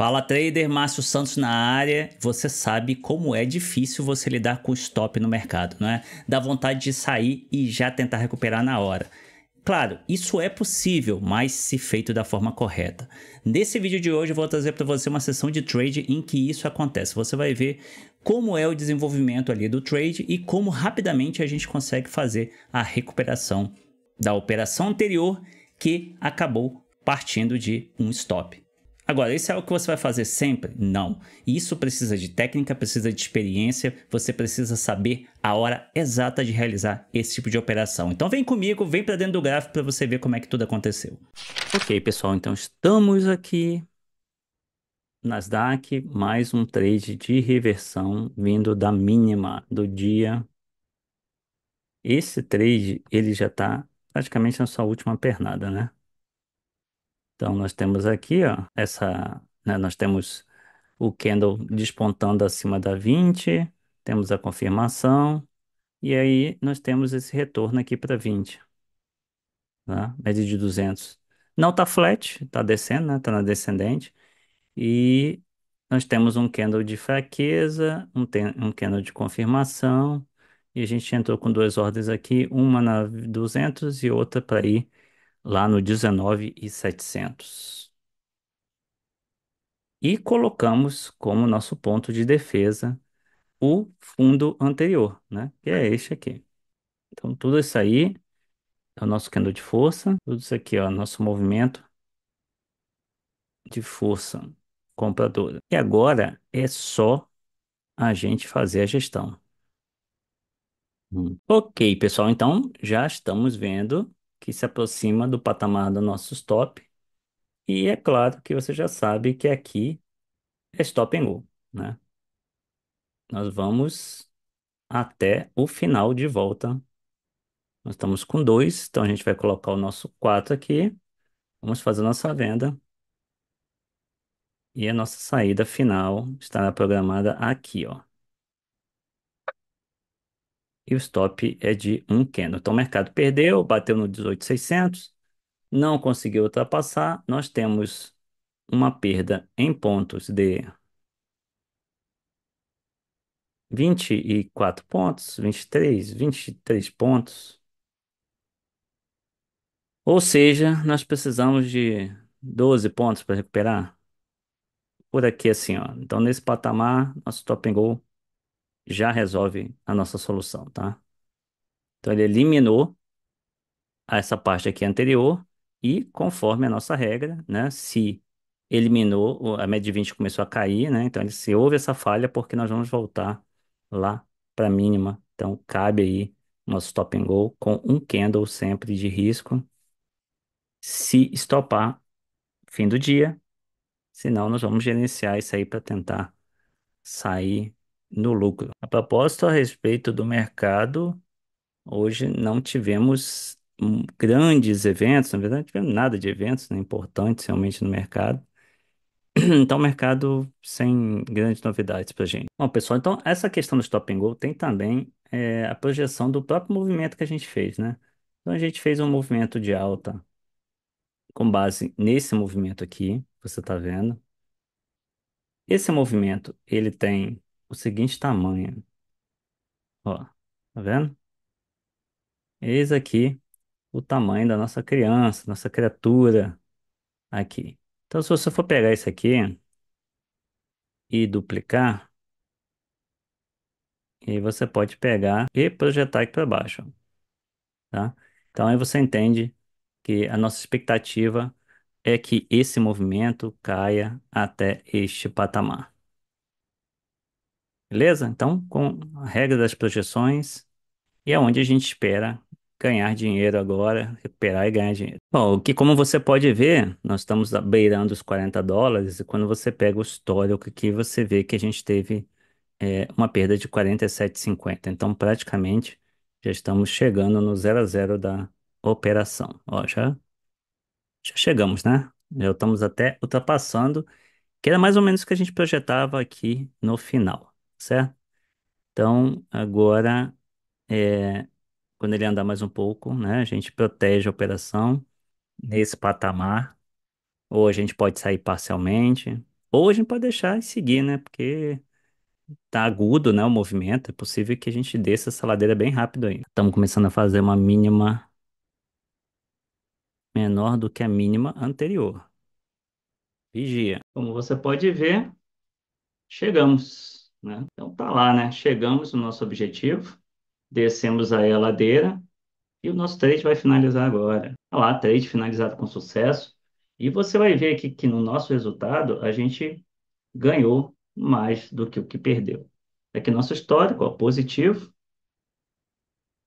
Fala trader, Márcio Santos na área. Você sabe como é difícil você lidar com stop no mercado, não é? Dá vontade de sair e já tentar recuperar na hora. Claro, isso é possível, mas se feito da forma correta. Nesse vídeo de hoje eu vou trazer para você uma sessão de trade em que isso acontece. Você vai ver como é o desenvolvimento ali do trade e como rapidamente a gente consegue fazer a recuperação da operação anterior que acabou partindo de um stop. Agora, isso é o que você vai fazer sempre? Não. Isso precisa de técnica, precisa de experiência, você precisa saber a hora exata de realizar esse tipo de operação. Então vem comigo, vem para dentro do gráfico para você ver como é que tudo aconteceu. Ok, pessoal, então estamos aqui. Nasdaq, mais um trade de reversão vindo da mínima do dia. Esse trade, ele já está praticamente na sua última pernada, né? Então, nós temos aqui, ó, essa, né, nós temos o candle despontando acima da 20, temos a confirmação, e aí nós temos esse retorno aqui para 20, tá? média de 200. Não está flat, está descendo, está né, na descendente, e nós temos um candle de fraqueza, um, um candle de confirmação, e a gente entrou com duas ordens aqui, uma na 200 e outra para ir lá no 19,700. E colocamos como nosso ponto de defesa o fundo anterior, né? que é este aqui. Então, tudo isso aí é o nosso candle de força, tudo isso aqui é o nosso movimento de força compradora. E agora é só a gente fazer a gestão. Hum. Ok, pessoal, então já estamos vendo que se aproxima do patamar do nosso stop. E é claro que você já sabe que aqui é stop and go, né? Nós vamos até o final de volta. Nós estamos com 2, então a gente vai colocar o nosso 4 aqui. Vamos fazer nossa venda. E a nossa saída final estará programada aqui, ó e o stop é de 1 candle. Então o mercado perdeu, bateu no 18,600, não conseguiu ultrapassar, nós temos uma perda em pontos de 24 pontos, 23, 23 pontos. Ou seja, nós precisamos de 12 pontos para recuperar. Por aqui assim, ó. Então nesse patamar, nosso stop and go já resolve a nossa solução, tá? Então, ele eliminou essa parte aqui anterior e, conforme a nossa regra, né, se eliminou, a média de 20 começou a cair, né? Então, ele, se houve essa falha, porque nós vamos voltar lá para a mínima. Então, cabe aí nosso stop and go com um candle sempre de risco. Se estopar, fim do dia. Senão, nós vamos gerenciar isso aí para tentar sair no lucro. A propósito, a respeito do mercado, hoje não tivemos hum, grandes eventos, na verdade, não tivemos nada de eventos né, importantes realmente no mercado. Então, mercado sem grandes novidades para a gente. Bom, pessoal, então essa questão do stop and go tem também é, a projeção do próprio movimento que a gente fez, né? Então, a gente fez um movimento de alta com base nesse movimento aqui, você está vendo. Esse movimento, ele tem o seguinte tamanho. Ó, tá vendo? Eis aqui o tamanho da nossa criança, nossa criatura aqui. Então, se você for pegar isso aqui e duplicar, e aí você pode pegar e projetar aqui para baixo, tá? Então, aí você entende que a nossa expectativa é que esse movimento caia até este patamar. Beleza? Então, com a regra das projeções, e é a gente espera ganhar dinheiro agora, recuperar e ganhar dinheiro. Bom, o que como você pode ver, nós estamos beirando os 40 dólares, e quando você pega o histórico aqui, você vê que a gente teve é, uma perda de 47,50. Então, praticamente, já estamos chegando no zero a zero da operação. Ó, já, já chegamos, né? Já estamos até ultrapassando, que era mais ou menos o que a gente projetava aqui no final certo? Então, agora, é, quando ele andar mais um pouco, né, a gente protege a operação nesse patamar, ou a gente pode sair parcialmente, ou a gente pode deixar e seguir, né, porque tá agudo, né, o movimento, é possível que a gente desça essa ladeira bem rápido aí Estamos começando a fazer uma mínima menor do que a mínima anterior. Vigia. Como você pode ver, chegamos. Né? Então tá lá, né? Chegamos no nosso objetivo, descemos aí a ladeira e o nosso trade vai finalizar agora. Olha tá lá, trade finalizado com sucesso. E você vai ver aqui que no nosso resultado a gente ganhou mais do que o que perdeu. Aqui nosso histórico, ó, positivo.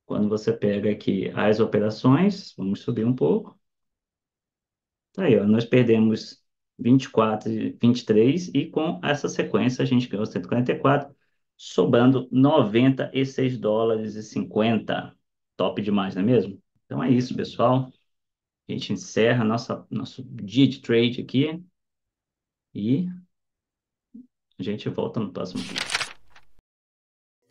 Quando você pega aqui as operações, vamos subir um pouco. Tá aí, ó, nós perdemos 24 e 23, e com essa sequência a gente ganhou 144, sobrando 96 dólares e 50. Top demais, não é mesmo? Então é isso, pessoal. A gente encerra nossa, nosso dia de trade aqui e a gente volta no próximo vídeo.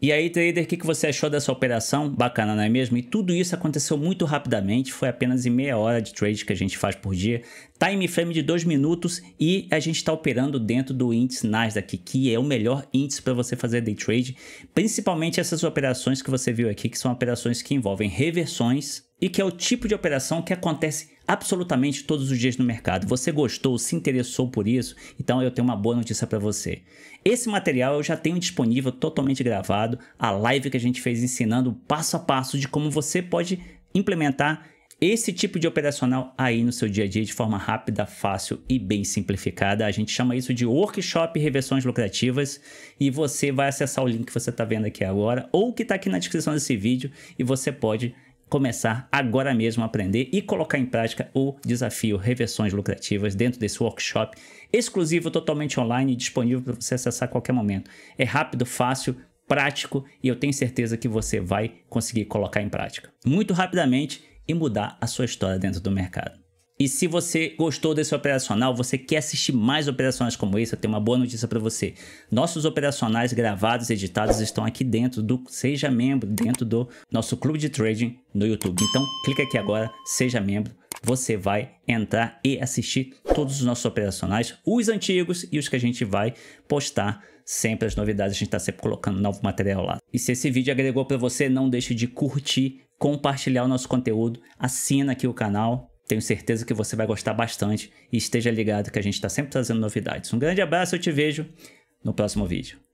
E aí, trader, o que, que você achou dessa operação? Bacana, não é mesmo? E tudo isso aconteceu muito rapidamente, foi apenas em meia hora de trade que a gente faz por dia time frame de 2 minutos e a gente está operando dentro do índice Nasdaq, que é o melhor índice para você fazer day trade, principalmente essas operações que você viu aqui, que são operações que envolvem reversões e que é o tipo de operação que acontece absolutamente todos os dias no mercado. Você gostou, se interessou por isso? Então eu tenho uma boa notícia para você. Esse material eu já tenho disponível totalmente gravado, a live que a gente fez ensinando passo a passo de como você pode implementar esse tipo de operacional aí no seu dia a dia de forma rápida, fácil e bem simplificada. A gente chama isso de workshop reversões lucrativas e você vai acessar o link que você está vendo aqui agora ou que está aqui na descrição desse vídeo e você pode começar agora mesmo a aprender e colocar em prática o desafio reversões lucrativas dentro desse workshop exclusivo, totalmente online e disponível para você acessar a qualquer momento. É rápido, fácil, prático e eu tenho certeza que você vai conseguir colocar em prática. Muito rapidamente, e mudar a sua história dentro do mercado. E se você gostou desse operacional, você quer assistir mais operacionais como esse, eu tenho uma boa notícia para você. Nossos operacionais gravados e editados estão aqui dentro do Seja Membro, dentro do nosso clube de trading no YouTube. Então, clica aqui agora, seja membro, você vai entrar e assistir todos os nossos operacionais, os antigos e os que a gente vai postar sempre as novidades, a gente está sempre colocando novo material lá. E se esse vídeo agregou para você, não deixe de curtir compartilhar o nosso conteúdo, assina aqui o canal. Tenho certeza que você vai gostar bastante e esteja ligado que a gente está sempre trazendo novidades. Um grande abraço, eu te vejo no próximo vídeo.